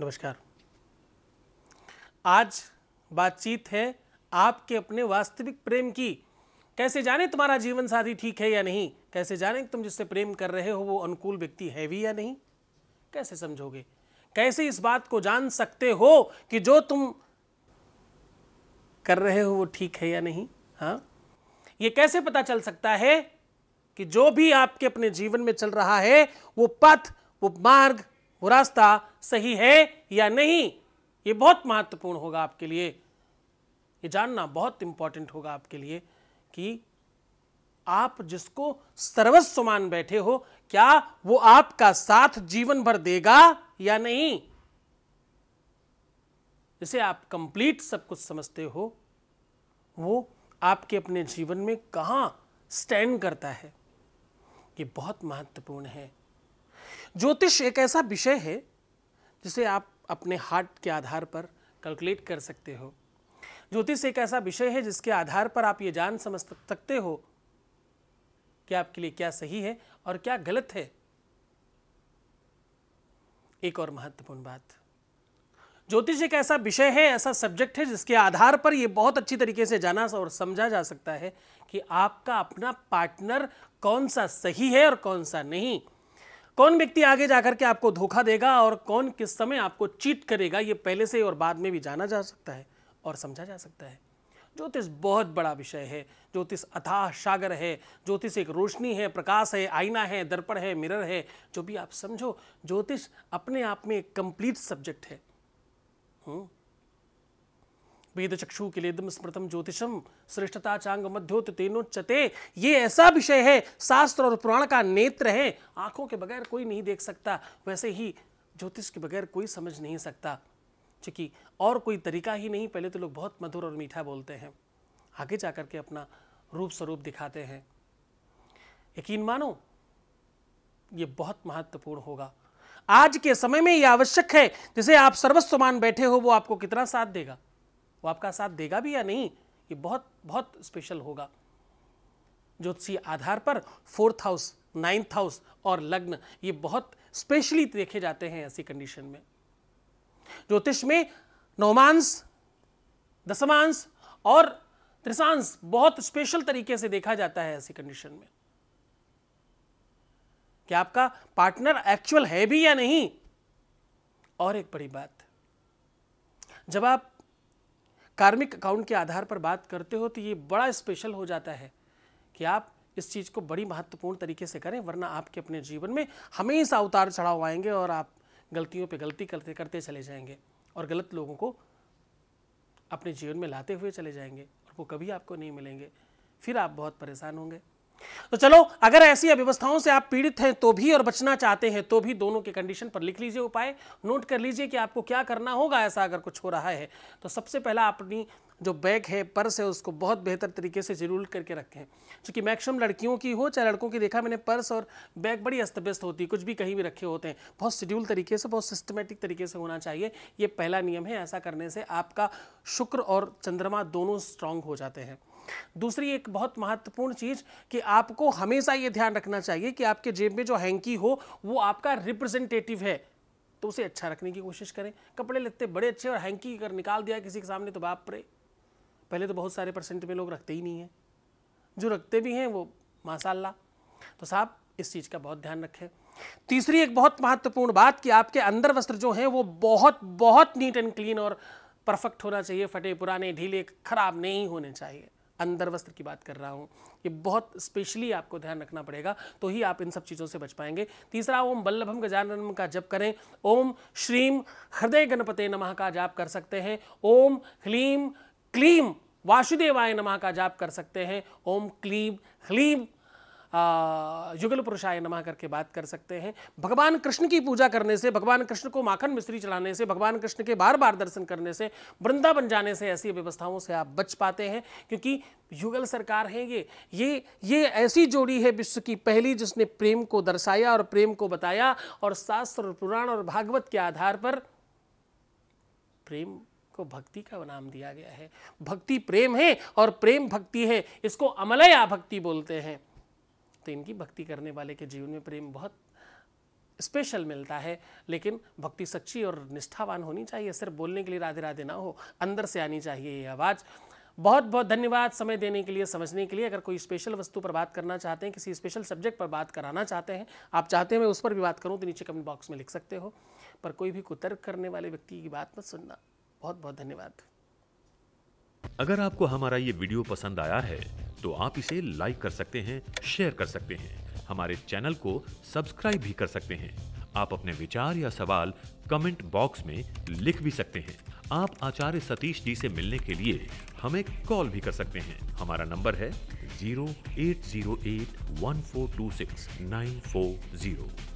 नमस्कार आज बातचीत है आपके अपने वास्तविक प्रेम की कैसे जाने तुम्हारा जीवन साथी ठीक है या नहीं कैसे जाने तुम जिससे प्रेम कर रहे हो वो अनुकूल व्यक्ति है भी या नहीं कैसे समझोगे कैसे इस बात को जान सकते हो कि जो तुम कर रहे हो वो ठीक है या नहीं हाँ ये कैसे पता चल सकता है कि जो भी आपके अपने जीवन में चल रहा है वो पथ वो मार्ग वो रास्ता सही है या नहीं ये बहुत महत्वपूर्ण होगा आपके लिए ये जानना बहुत इंपॉर्टेंट होगा आपके लिए कि आप जिसको सर्वस्व मान बैठे हो क्या वो आपका साथ जीवन भर देगा या नहीं जिसे आप कंप्लीट सब कुछ समझते हो वो आपके अपने जीवन में कहां स्टैंड करता है ये बहुत महत्वपूर्ण है ज्योतिष एक ऐसा विषय है जिसे आप अपने हार्ट के आधार पर कैलकुलेट कर सकते हो ज्योतिष एक ऐसा विषय है जिसके आधार पर आप ये जान समझ सकते हो कि आपके लिए क्या सही है और क्या गलत है एक और महत्वपूर्ण बात ज्योतिष एक ऐसा विषय है ऐसा सब्जेक्ट है जिसके आधार पर यह बहुत अच्छी तरीके से जाना और समझा जा सकता है कि आपका अपना पार्टनर कौन सा सही है और कौन सा नहीं कौन व्यक्ति आगे जाकर के आपको धोखा देगा और कौन किस समय आपको चीट करेगा ये पहले से और बाद में भी जाना जा सकता है और समझा जा सकता है ज्योतिष बहुत बड़ा विषय है ज्योतिष अथाह सागर है ज्योतिष एक रोशनी है प्रकाश है आईना है दर्पण है मिरर है जो भी आप समझो ज्योतिष अपने आप में एक कंप्लीट सब्जेक्ट है हुँ? हम्म। वेद चक्षु के लिए स्मृतम ज्योतिषम श्रेष्ठता चांग मध्योत तेनोच्चते ये ऐसा विषय है शास्त्र और पुराण का नेत्र है आंखों के बगैर कोई नहीं देख सकता वैसे ही ज्योतिष के बगैर कोई समझ नहीं सकता चूंकि और कोई तरीका ही नहीं पहले तो लोग बहुत मधुर और मीठा बोलते हैं आगे जा के अपना रूप स्वरूप दिखाते हैं यकीन मानो ये बहुत महत्वपूर्ण होगा आज के समय में यह आवश्यक है जिसे आप सर्वस्व मान बैठे हो वो आपको कितना साथ देगा वो आपका साथ देगा भी या नहीं ये बहुत बहुत स्पेशल होगा ज्योतिषी आधार पर फोर्थ हाउस नाइन्थ हाउस और लग्न ये बहुत स्पेशली देखे जाते हैं ऐसी कंडीशन में ज्योतिष में नौमांस दसमांश और त्रिशांश बहुत स्पेशल तरीके से देखा जाता है ऐसी कंडीशन में कि आपका पार्टनर एक्चुअल है भी या नहीं और एक बड़ी बात जब आप कार्मिक अकाउंट के आधार पर बात करते हो तो ये बड़ा स्पेशल हो जाता है कि आप इस चीज़ को बड़ी महत्वपूर्ण तरीके से करें वरना आपके अपने जीवन में हमेशा उतार चढ़ाव आएंगे और आप गलतियों पे गलती करते करते चले जाएंगे और गलत लोगों को अपने जीवन में लाते हुए चले जाएंगे और वो कभी आपको नहीं मिलेंगे फिर आप बहुत परेशान होंगे तो चलो अगर ऐसी अव्यवस्थाओं से आप पीड़ित हैं तो भी और बचना चाहते हैं तो भी दोनों के कंडीशन पर लिख लीजिए उपाय नोट कर लीजिए कि आपको क्या करना होगा ऐसा अगर कुछ हो रहा है तो सबसे पहला अपनी जो बैग है पर्स है उसको बहुत बेहतर तरीके से जरूर करके रखें क्योंकि मैक्सिमम लड़कियों की हो चाहे लड़कों की देखा मैंने पर्स और बैग बड़ी अस्त व्यस्त होती है कुछ भी कहीं भी रखे होते हैं बहुत शेड्यूल तरीके से बहुत सिस्टमेटिक तरीके से होना चाहिए ये पहला नियम है ऐसा करने से आपका शुक्र और चंद्रमा दोनों स्ट्रांग हो जाते हैं दूसरी एक बहुत महत्वपूर्ण चीज़ कि आपको हमेशा ये ध्यान रखना चाहिए कि आपके जेब में जो हैंकी हो वो आपका रिप्रेजेंटेटिव है तो उसे अच्छा रखने की कोशिश करें कपड़े लेते बड़े अच्छे और हैंकी अगर निकाल दिया किसी के सामने तो बाप रे पहले तो बहुत सारे परसेंट में लोग रखते ही नहीं हैं जो रखते भी हैं वो माशाला तो साहब इस चीज़ का बहुत ध्यान रखें तीसरी एक बहुत महत्वपूर्ण बात कि आपके अंदर वस्त्र जो हैं वो बहुत बहुत नीट एंड क्लीन और परफेक्ट होना चाहिए फटे पुराने ढीले खराब नहीं होने चाहिए अंदर वस्त्र की बात कर रहा हूँ ये बहुत स्पेशली आपको ध्यान रखना पड़ेगा तो ही आप इन सब चीज़ों से बच पाएंगे तीसरा ओम बल्लभम गजानन का जप करें ओम श्रीम हृदय गणपते नमः का जाप कर सकते हैं ओम ह्लीम क्लीम वासुदेवाय नमः का जाप कर सकते हैं ओम क्लीम ह्लीम युगल पुरुषाय नमः करके बात कर सकते हैं भगवान कृष्ण की पूजा करने से भगवान कृष्ण को माखन मिश्री चलाने से भगवान कृष्ण के बार बार दर्शन करने से वृंदावन जाने से ऐसी व्यवस्थाओं से आप बच पाते हैं क्योंकि युगल सरकार है ये ये ये ऐसी जोड़ी है विश्व की पहली जिसने प्रेम को दर्शाया और प्रेम को बताया और शास्त्र पुराण और भागवत के आधार पर प्रेम को भक्ति का नाम दिया गया है भक्ति प्रेम है और प्रेम भक्ति है इसको अमलया भक्ति बोलते हैं तो इनकी भक्ति करने वाले के जीवन में प्रेम बहुत स्पेशल मिलता है लेकिन भक्ति सच्ची और निष्ठावान होनी चाहिए सिर्फ बोलने के लिए राधे राधे ना हो अंदर से आनी चाहिए ये आवाज़ बहुत बहुत धन्यवाद समय देने के लिए समझने के लिए अगर कोई स्पेशल वस्तु पर बात करना चाहते हैं किसी स्पेशल सब्जेक्ट पर बात कराना चाहते हैं आप चाहते हैं मैं उस पर भी बात करूं तो नीचे कमेंट बॉक्स में लिख सकते हो पर कोई भी कुतर्क करने वाले व्यक्ति की बात मत सुनना बहुत बहुत धन्यवाद अगर आपको हमारा ये वीडियो पसंद आया है तो आप इसे लाइक कर सकते हैं शेयर कर सकते हैं हमारे चैनल को सब्सक्राइब भी कर सकते हैं आप अपने विचार या सवाल कमेंट बॉक्स में लिख भी सकते हैं आप आचार्य सतीश जी से मिलने के लिए हमें कॉल भी कर सकते हैं हमारा नंबर है zero eight zero eight one four two six nine four zero